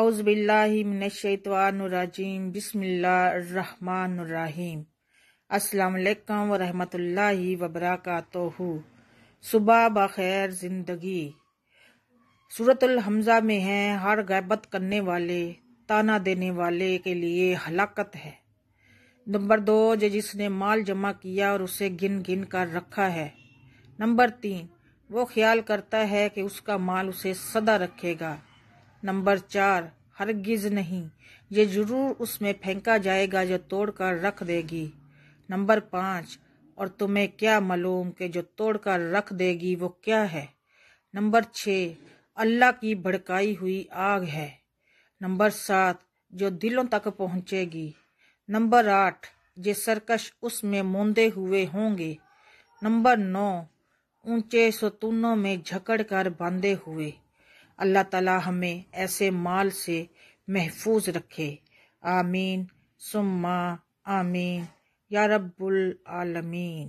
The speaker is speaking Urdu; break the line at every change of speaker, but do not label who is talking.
اعوذ باللہ من الشیطان الرجیم بسم اللہ الرحمن الرحیم السلام علیکم ورحمۃ اللہ وبرکاتہ صبح بخیر زندگی صورت الحمزہ میں ہے ہر غیبت کرنے والے تانا دینے والے کے لیے ہلاکت ہے نمبر دو جس نے مال جمع کیا اور اسے گن گن کر رکھا ہے نمبر تین وہ خیال کرتا ہے کہ اس کا مال اسے صدا رکھے گا نمبر چار ہرگز نہیں یہ ضرور اس میں پھینکا جائے گا جو توڑ کر رکھ دے گی نمبر پانچ اور تمہیں کیا معلوم کہ جو توڑ کر رکھ دے گی وہ کیا ہے نمبر چھ اللہ کی بھڑکائی ہوئی آگ ہے نمبر سات جو دلوں تک پہنچے گی نمبر آٹھ جو سرکش اس میں موندے ہوئے ہوں گے نمبر نو اونچے ستونوں میں جھکڑ کر باندھے ہوئے اللہ تعالی ہمیں ایسے مال سے محفوظ رکھے آمین سما آمین یا رب العالمین